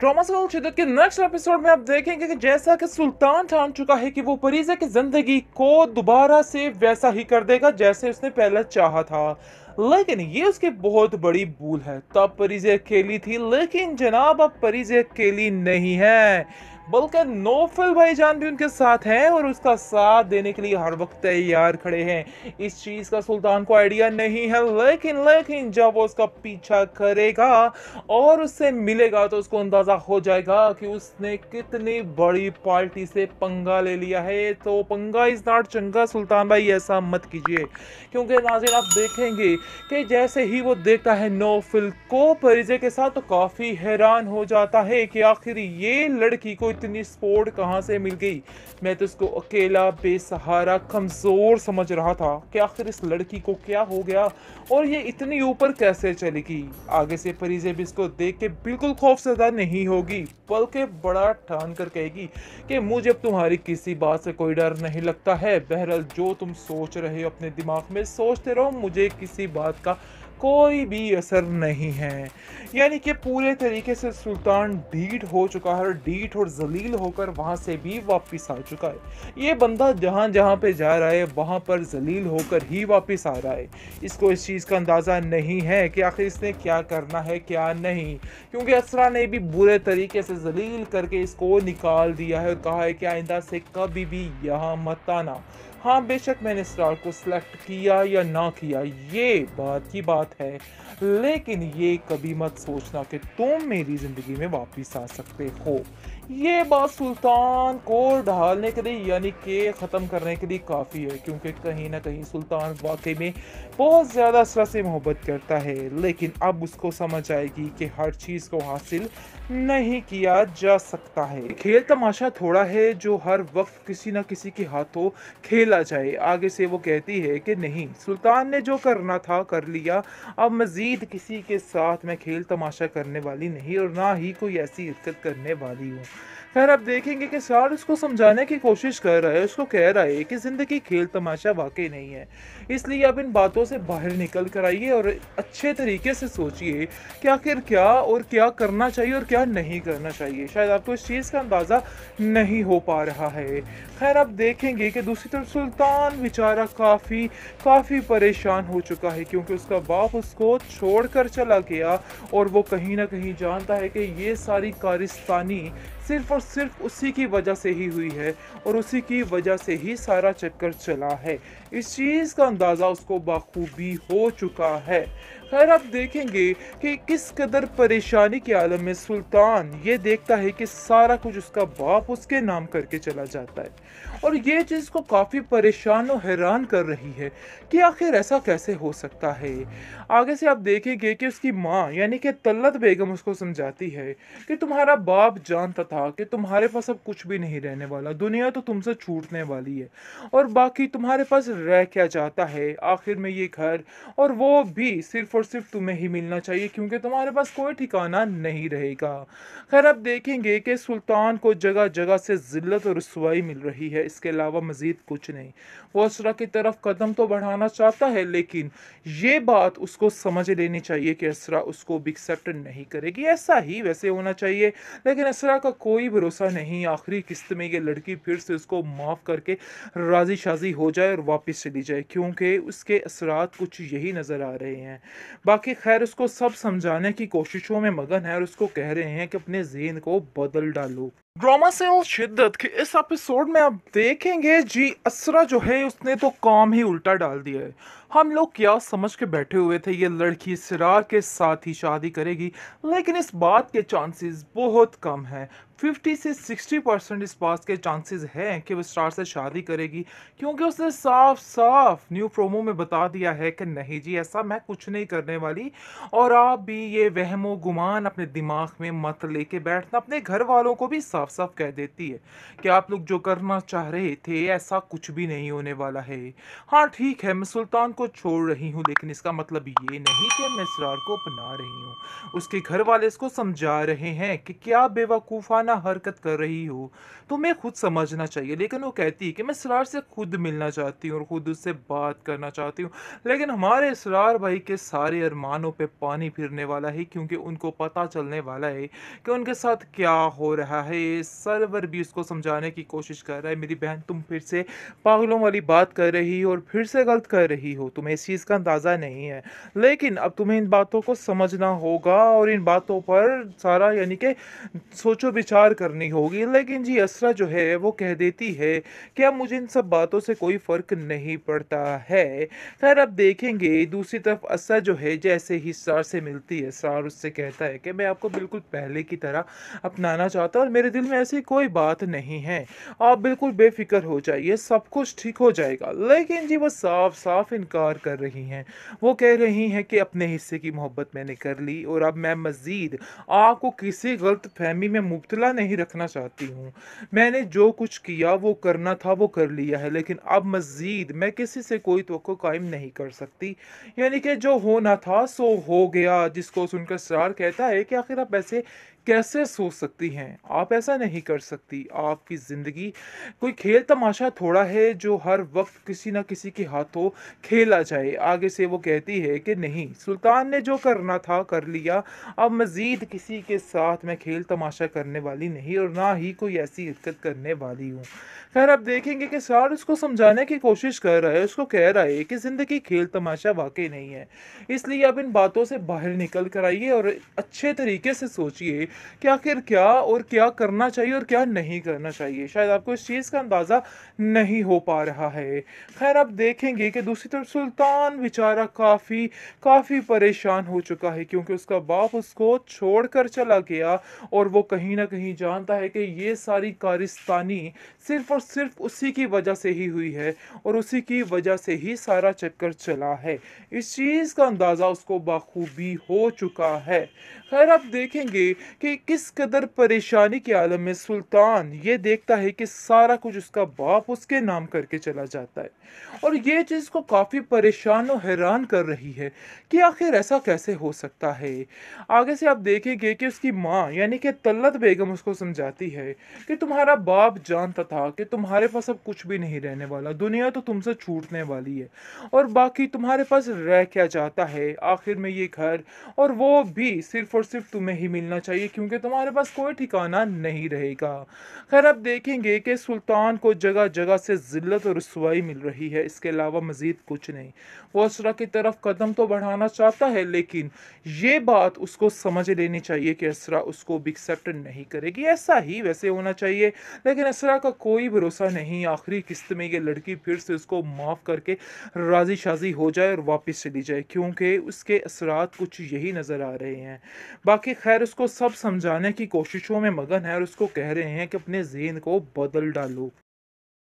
drama शिदत के next episode में आप देखेंगे कि जैसा कि सुल्तान ठान चुका है कि वो परीजा की जिंदगी को दोबारा से वैसा ही कर देगा जैसे उसने पहले चाहा था लेकिन ये उसकी बहुत बड़ी भूल है तब परीजे अकेली थी लेकिन जनाब अब परीजे अकेली नहीं है बल्कि नोफल भाईजान भी उनके साथ हैं और उसका साथ देने के लिए हर वक्त तैयार खड़े हैं इस चीज़ का सुल्तान को आइडिया नहीं है लेकिन लेकिन जब वो उसका पीछा करेगा और उससे मिलेगा तो उसको अंदाज़ा हो जाएगा कि उसने कितनी बड़ी पार्टी से पंगा ले लिया है तो पंगा इज़ नॉट चंगा सुल्तान भाई ऐसा मत कीजिए क्योंकि नाजिर आप देखेंगे कि जैसे ही वो देखता है नोफिल को परिजे के साथ तो काफ़ी हैरान हो जाता है कि आखिर ये लड़की को इतनी सपोर्ट कहाँ से मिल गई मैं तो इसको अकेला बेसहारा कमज़ोर समझ रहा था कि आखिर इस लड़की को क्या हो गया और ये इतनी ऊपर कैसे चलेगी आगे से परीजे भी इसको देख के बिल्कुल खौफजदा नहीं होगी बल्कि बड़ा ठान कर कहेगी कि मुझे अब तुम्हारी किसी बात से कोई डर नहीं लगता है बहरहाल जो तुम सोच रहे हो अपने दिमाग में सोचते रहो मुझे किसी बात का कोई भी असर नहीं है यानी कि पूरे तरीके से सुल्तान डीट हो चुका है और डीट और जलील होकर वहाँ से भी वापस आ चुका है ये बंदा जहाँ जहाँ पे जा रहा है वहाँ पर जलील होकर ही वापस आ रहा है इसको इस चीज़ का अंदाज़ा नहीं है कि आखिर इसने क्या करना है क्या नहीं क्योंकि असरा ने भी बुरे तरीके से जलील करके इसको निकाल दिया है और कहा है कि आइंदा से कभी भी यहाँ मत आना हाँ बेशक मैंने स्टार को सिलेक्ट किया या ना किया ये बात की बात है लेकिन ये कभी मत सोचना कि तुम मेरी ज़िंदगी में वापस आ सकते हो ये बात सुल्तान को ढालने के लिए यानी कि ख़त्म करने के लिए काफ़ी है क्योंकि कहीं ना कहीं सुल्तान वाकई में बहुत ज़्यादा असरा से मोहब्बत करता है लेकिन अब उसको समझ आएगी कि हर चीज़ को हासिल नहीं किया जा सकता है खेल तमाशा थोड़ा है जो हर वक्त किसी न किसी के हाथों खेल मिलना जाए आगे से वो कहती है कि नहीं सुल्तान ने जो करना था कर लिया अब मज़ीद किसी के साथ मैं खेल तमाशा करने वाली नहीं और ना ही कोई ऐसी हरकत करने वाली हूँ खैर आप देखेंगे कि सार उसको समझाने की कोशिश कर रहा है उसको कह रहा है कि ज़िंदगी खेल तमाशा वाकई नहीं है इसलिए आप इन बातों से बाहर निकल कर आइए और अच्छे तरीके से सोचिए कि आखिर क्या और क्या करना चाहिए और क्या नहीं करना चाहिए शायद आपको इस चीज़ का अंदाज़ा नहीं हो पा रहा है खैर आप देखेंगे कि दूसरी तरफ सुल्तान बेचारा काफ़ी काफ़ी परेशान हो चुका है क्योंकि उसका बाप उसको छोड़कर चला गया और वो कहीं ना कहीं जानता है कि ये सारी कारिस्तानी सिर्फ और सिर्फ उसी की वजह से ही हुई है और उसी की वजह से ही सारा चक्कर चला है इस चीज़ का अंदाज़ा उसको बखूबी हो चुका है खैर आप देखेंगे कि किस कदर परेशानी के आलम में सुल्तान ये देखता है कि सारा कुछ उसका बाप उसके नाम करके चला जाता है और ये चीज़ को काफ़ी परेशान और हैरान कर रही है कि आखिर ऐसा कैसे हो सकता है आगे से आप देखेंगे कि उसकी माँ यानी कि तल्लत बेगम उसको समझाती है कि तुम्हारा बाप जानता था था कि तुम्हारे पास अब कुछ भी नहीं रहने वाला दुनिया तो तुमसे छूटने वाली है और बाकी तुम्हारे पास रह क्या जाता है आखिर में ये घर और वो भी सिर्फ और सिर्फ तुम्हें ही मिलना चाहिए क्योंकि तुम्हारे पास कोई ठिकाना नहीं रहेगा खैर अब देखेंगे कि सुल्तान को जगह जगह से ज़िल्लत और रसवाई मिल रही है इसके अलावा मज़ीद कुछ नहीं वो असरा की तरफ कदम तो बढ़ाना चाहता है लेकिन ये बात उसको समझ लेनी चाहिए कि असरा उसको भी एक्सेप्ट नहीं करेगी ऐसा ही वैसे होना चाहिए लेकिन असरा का कोई भरोसा नहीं आखिरी किस्त में ये लड़की फिर से उसको माफ़ करके राजी शाजी हो जाए और वापस चली जाए क्योंकि उसके असरात कुछ यही नज़र आ रहे हैं बाकी खैर उसको सब समझाने की कोशिशों में मगन है और उसको कह रहे हैं कि अपने जहन को बदल डालो ड्रामा सेल शिद्दत के इस एपिसोड में आप देखेंगे जी असरा जो है उसने तो काम ही उल्टा डाल दिया है हम लोग क्या समझ के बैठे हुए थे ये लड़की सिरा के साथ ही शादी करेगी लेकिन इस बात के चांसेस बहुत कम हैं 50 से 60 परसेंट इस बात के चांसेस हैं कि वो स्टार से शादी करेगी क्योंकि उसने साफ साफ न्यू प्रोमो में बता दिया है कि नहीं जी ऐसा मैं कुछ नहीं करने वाली और आप भी ये वहमो गुमान अपने दिमाग में मत लेके बैठना अपने घर वालों को भी साफ साफ साफ कह देती है कि आप लोग जो करना चाह रहे थे ऐसा कुछ भी नहीं होने वाला है हाँ ठीक है मैं सुल्तान को छोड़ रही हूँ लेकिन इसका मतलब ये नहीं कि मैं इसरार को अपना रही हूँ उसके घर वाले इसको समझा रहे हैं कि क्या बेवकूफ़ाना हरकत कर रही हो तुम्हें तो खुद समझना चाहिए लेकिन वो कहती है कि मैं इसरार से खुद मिलना चाहती हूँ और ख़ुद उससे बात करना चाहती हूँ लेकिन हमारे इसरार भाई के सारे अरमानों पर पानी फिरने वाला है क्योंकि उनको पता चलने वाला है कि उनके साथ क्या हो रहा है सर्वर सरवर भी उसको समझाने की कोशिश कर रहा है मेरी बहन तुम फिर से पागलों वाली बात कर रही हो और फिर से गलत कर रही हो तुम्हें इस चीज़ का अंदाज़ा नहीं है लेकिन अब तुम्हें इन बातों को समझना होगा और इन बातों पर सारा यानी कि सोचो विचार करनी होगी लेकिन जी असरा जो है वो कह देती है कि अब मुझे इन सब बातों से कोई फ़र्क नहीं पड़ता है खैर अब देखेंगे दूसरी तरफ असरा जो है जैसे ही सार से मिलती है सार उससे कहता है कि मैं आपको बिल्कुल पहले की तरह अपनाना चाहता हूँ और मेरे दिल में वैसी कोई बात नहीं है आप बिल्कुल बेफिक्र हो जाइए सब कुछ ठीक हो जाएगा लेकिन जी वो साफ साफ इनकार कर रही हैं वो कह रही हैं कि अपने हिस्से की मोहब्बत मैंने कर ली और अब मैं मज़ीद आपको किसी गलत फहमी में मुबतला नहीं रखना चाहती हूँ मैंने जो कुछ किया वो करना था वो कर लिया है लेकिन अब मज़ीद मैं किसी से कोई तो कायम नहीं कर सकती यानी कि जो होना था सो हो गया जिसको सुनकर सरार कहता है कि आखिर आप ऐसे कैसे सोच सकती हैं आप ऐसा नहीं कर सकती आपकी ज़िंदगी कोई खेल तमाशा थोड़ा है जो हर वक्त किसी ना किसी के हाथों खेला जाए आगे से वो कहती है कि नहीं सुल्तान ने जो करना था कर लिया अब मज़ीद किसी के साथ मैं खेल तमाशा करने वाली नहीं और ना ही कोई ऐसी हरकत करने वाली हूँ खैर आप देखेंगे कि सार उसको समझाने की कोशिश कर रहा है उसको कह रहा है कि ज़िंदगी खेल तमाशा वाकई नहीं है इसलिए आप इन बातों से बाहर निकल कर आइए और अच्छे तरीके से सोचिए कि आखिर क्या और क्या करना चाहिए और क्या नहीं करना चाहिए शायद आपको इस चीज़ का अंदाज़ा नहीं हो पा रहा है खैर आप देखेंगे कि दूसरी तरफ सुल्तान बेचारा काफ़ी काफ़ी परेशान हो चुका है क्योंकि उसका बाप उसको छोड़कर चला गया और वो कहीं ना कहीं जानता है कि ये सारी कारिस्तानी सिर्फ और सिर्फ उसी की वजह से ही हुई है और उसी की वजह से ही सारा चक्कर चला है इस चीज़ का अंदाज़ा उसको बाखूबी हो चुका है खैर आप देखेंगे कि किस कदर परेशानी के आलम में सुल्तान ये देखता है कि सारा कुछ उसका बाप उसके नाम करके चला जाता है और ये चीज़ को काफ़ी परेशान और हैरान कर रही है कि आखिर ऐसा कैसे हो सकता है आगे से आप देखेंगे कि उसकी माँ यानी कि तल्लत बेगम उसको समझाती है कि तुम्हारा बाप जानता था कि तुम्हारे पास अब कुछ भी नहीं रहने वाला दुनिया तो तुमसे छूटने वाली है और बाकी तुम्हारे पास रह क्या जाता है आखिर में ये घर और वो भी सिर्फ और सिर्फ तुम्हें ही मिलना चाहिए क्योंकि तुम्हारे पास कोई ठिकाना नहीं रहेगा खैर अब देखेंगे कि सुल्तान को जगह जगह से ज़िल्लत और रसवाई मिल रही है इसके अलावा मज़ीद कुछ नहीं वो असरा की तरफ कदम तो बढ़ाना चाहता है लेकिन ये बात उसको समझ लेनी चाहिए कि असरा उसको भी एक्सेप्ट नहीं करेगी ऐसा ही वैसे होना चाहिए लेकिन असरा का कोई भरोसा नहीं आखिरी किस्त में ये लड़की फिर से उसको माफ़ करके राजी शाजी हो जाए और वापस चली जाए क्योंकि उसके असरात कुछ यही नज़र आ रहे हैं बाकी खैर उसको सब समझाने की कोशिशों में मगन है और उसको कह रहे हैं कि अपने जेन को बदल डालो